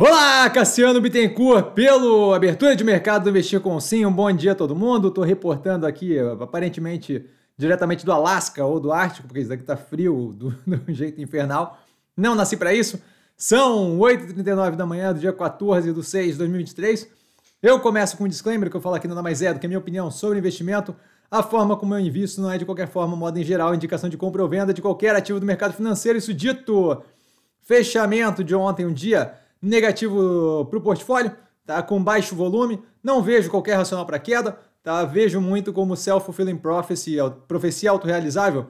Olá, Cassiano Bittencourt, pelo Abertura de Mercado do Investir com Sim. Um bom dia a todo mundo. Estou reportando aqui, aparentemente, diretamente do Alasca ou do Ártico, porque isso daqui está frio do, do jeito infernal. Não nasci para isso. São 8h39 da manhã do dia 14 de 6 de 2023. Eu começo com um disclaimer que eu falo aqui nada mais é do que a minha opinião sobre investimento. A forma como eu invisto não é de qualquer forma, modo em geral, indicação de compra ou venda de qualquer ativo do mercado financeiro. Isso dito, fechamento de ontem, um dia negativo para o portfólio, tá? com baixo volume. Não vejo qualquer racional para queda. Tá? Vejo muito como self-fulfilling prophecy, profecia autorrealizável,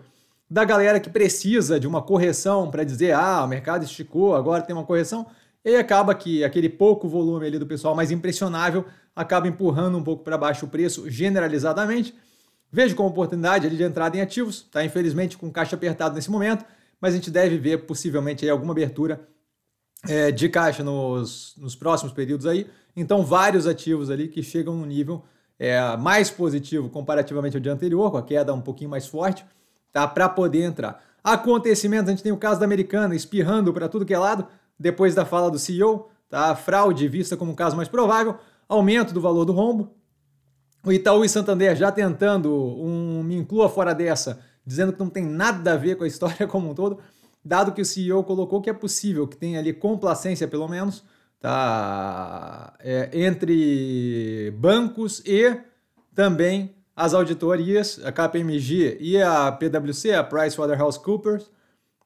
da galera que precisa de uma correção para dizer, ah, o mercado esticou, agora tem uma correção. E acaba que aquele pouco volume ali do pessoal mais impressionável acaba empurrando um pouco para baixo o preço generalizadamente. Vejo como oportunidade ali de entrada em ativos, tá? Infelizmente com caixa apertado nesse momento, mas a gente deve ver possivelmente aí alguma abertura é, de caixa nos, nos próximos períodos aí. Então, vários ativos ali que chegam um nível é, mais positivo comparativamente ao dia anterior, com a queda um pouquinho mais forte, tá? Para poder entrar. Acontecimentos, a gente tem o caso da americana espirrando para tudo que é lado, depois da fala do CEO, tá? Fraude vista como um caso mais provável, aumento do valor do rombo. O Itaú e Santander já tentando um me inclua fora dessa, dizendo que não tem nada a ver com a história como um todo dado que o CEO colocou que é possível que tenha ali complacência, pelo menos, tá? É, entre bancos e também as auditorias, a KPMG e a PwC, a PricewaterhouseCoopers.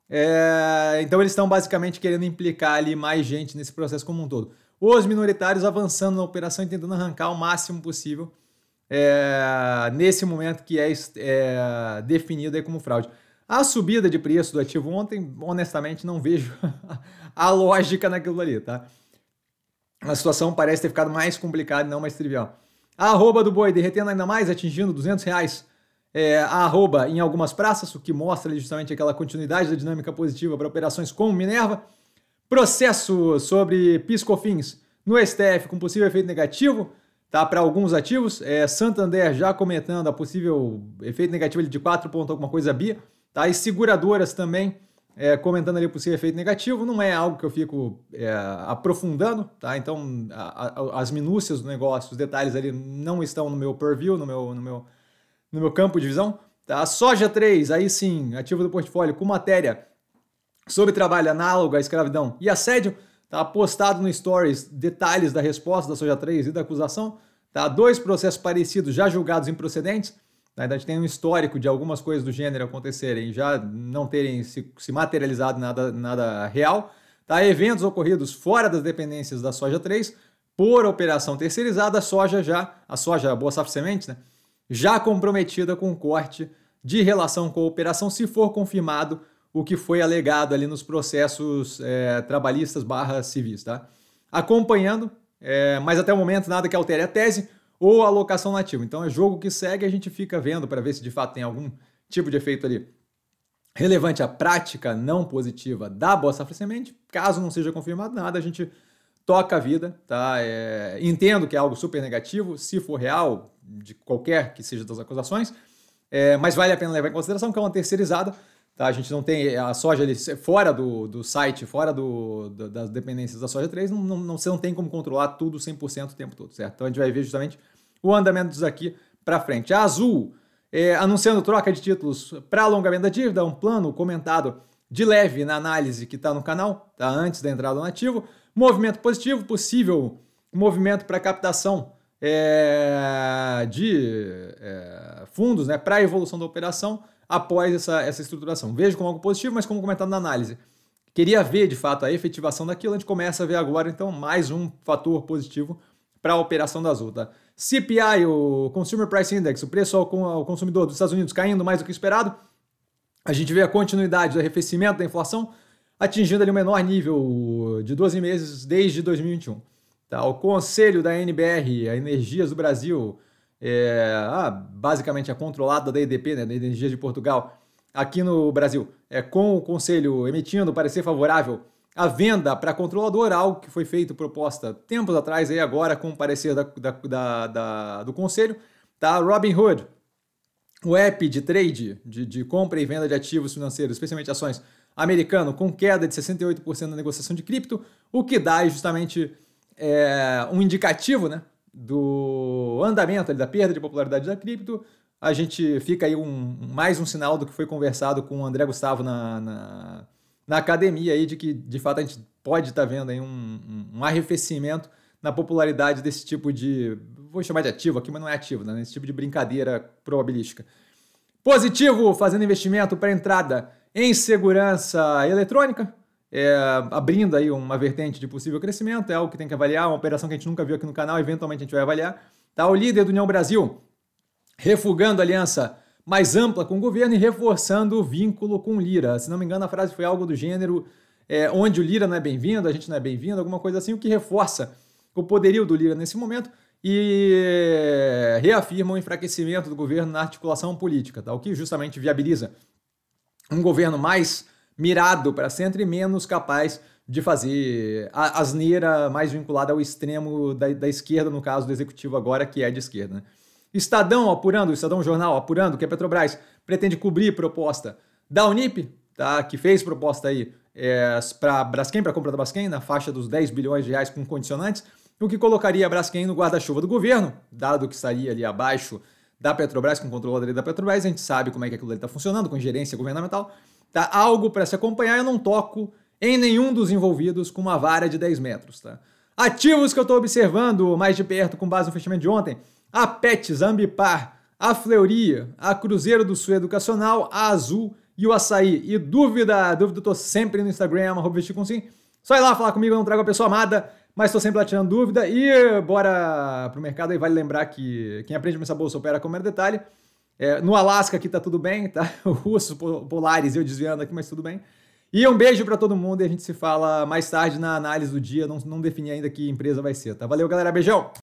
É, então eles estão basicamente querendo implicar ali mais gente nesse processo como um todo. Os minoritários avançando na operação e tentando arrancar o máximo possível é, nesse momento que é, é definido aí como fraude. A subida de preço do ativo ontem, honestamente, não vejo a lógica naquilo ali, tá? A situação parece ter ficado mais complicada e não mais trivial. A arroba do boi derretendo ainda mais, atingindo 200 reais é, a arroba em algumas praças, o que mostra justamente aquela continuidade da dinâmica positiva para operações com Minerva. Processo sobre piscofins no STF com possível efeito negativo tá, para alguns ativos. É, Santander já comentando a possível efeito negativo de 4 ponto alguma coisa Bia. Tá? E seguradoras também, é, comentando ali possível efeito negativo, não é algo que eu fico é, aprofundando, tá? Então, a, a, as minúcias do negócio, os detalhes ali não estão no meu purview, no meu, no meu, no meu campo de visão. Tá? Soja 3, aí sim, ativo do portfólio com matéria sobre trabalho análogo à escravidão e assédio, tá? postado no Stories detalhes da resposta da Soja 3 e da acusação, tá? dois processos parecidos já julgados improcedentes, na verdade tem um histórico de algumas coisas do gênero acontecerem já não terem se, se materializado nada, nada real, tá? eventos ocorridos fora das dependências da soja 3 por operação terceirizada, a soja já, a soja Boa Safra Sementes, né? já comprometida com corte de relação com a operação, se for confirmado o que foi alegado ali nos processos é, trabalhistas barra civis. Tá? Acompanhando, é, mas até o momento nada que altere a tese, ou alocação nativa. Então é jogo que segue, a gente fica vendo para ver se de fato tem algum tipo de efeito ali relevante à prática não positiva da Bossa Safra Semente. Caso não seja confirmado nada, a gente toca a vida, tá? É, entendo que é algo super negativo, se for real, de qualquer que seja das acusações, é, mas vale a pena levar em consideração que é uma terceirizada Tá? A gente não tem a soja ali, é fora do, do site, fora do, do, das dependências da soja 3, não, não, você não tem como controlar tudo 100% o tempo todo, certo? Então a gente vai ver justamente o andamento disso aqui para frente. A Azul, é, anunciando troca de títulos para alongamento da dívida, um plano comentado de leve na análise que está no canal, tá? antes da entrada no ativo. Movimento positivo, possível movimento para captação é, de é, fundos né? para evolução da operação após essa, essa estruturação. Vejo como algo positivo, mas como comentado na análise. Queria ver, de fato, a efetivação daquilo, a gente começa a ver agora, então, mais um fator positivo para a operação da Azul, tá? CPI, o Consumer Price Index, o preço ao, ao consumidor dos Estados Unidos caindo mais do que esperado, a gente vê a continuidade do arrefecimento da inflação, atingindo ali o menor nível de 12 meses desde 2021. Tá? O conselho da NBR, a Energias do Brasil, é, ah, basicamente a é controlada da EDP, né, da Energia de Portugal, aqui no Brasil, é, com o Conselho emitindo parecer favorável à venda para a controladora, algo que foi feito proposta tempos atrás, aí agora com o parecer da, da, da, da do Conselho, tá? Robinhood, o app de trade, de, de compra e venda de ativos financeiros, especialmente ações, americano, com queda de 68% na negociação de cripto, o que dá justamente é, um indicativo né, do, o andamento ali, da perda de popularidade da cripto, a gente fica aí um, mais um sinal do que foi conversado com o André Gustavo na, na, na academia aí, de que de fato a gente pode estar tá vendo aí um, um, arrefecimento na popularidade desse tipo de. Vou chamar de ativo aqui, mas não é ativo, né? Esse tipo de brincadeira probabilística. Positivo, fazendo investimento para entrada em segurança eletrônica, é, abrindo aí uma vertente de possível crescimento, é algo que tem que avaliar, uma operação que a gente nunca viu aqui no canal, eventualmente a gente vai avaliar. Tá? O líder do União Brasil refugando a aliança mais ampla com o governo e reforçando o vínculo com Lira. Se não me engano, a frase foi algo do gênero é, onde o Lira não é bem-vindo, a gente não é bem-vindo, alguma coisa assim, o que reforça o poderio do Lira nesse momento e é, reafirma o enfraquecimento do governo na articulação política, tá? o que justamente viabiliza um governo mais mirado para centro e menos capaz de fazer a asneira mais vinculada ao extremo da, da, esquerda, no caso do executivo agora, que é de esquerda. Né? Estadão apurando, Estadão Jornal apurando que a Petrobras pretende cobrir proposta da Unip, tá, que fez proposta aí é, para Braskem, para compra da Braskem, na faixa dos 10 bilhões de reais com condicionantes, o que colocaria a Braskem no guarda-chuva do governo, dado que estaria ali abaixo da Petrobras, com controladoria da Petrobras, a gente sabe como é que aquilo ali está funcionando, com gerência governamental, tá algo para se acompanhar, eu não toco em nenhum dos envolvidos com uma vara de 10 metros. Tá? Ativos que eu estou observando mais de perto com base no fechamento de ontem, a PET, Zambipar, a Fleury, a Cruzeiro do Sul Educacional, a Azul e o Açaí. E dúvida, dúvida, eu tô sempre no Instagram, arroba vestirconsim. Só ir lá falar comigo, eu não trago a pessoa amada, mas estou sempre lá tirando dúvida. E bora pro mercado aí, vale lembrar que quem aprende essa bolsa opera o era detalhe. É, no Alasca aqui tá tudo bem, tá? Russos polares eu desviando aqui, mas tudo bem. E um beijo para todo mundo e a gente se fala mais tarde na análise do dia. Não, não defini ainda que empresa vai ser, tá? Valeu, galera. Beijão!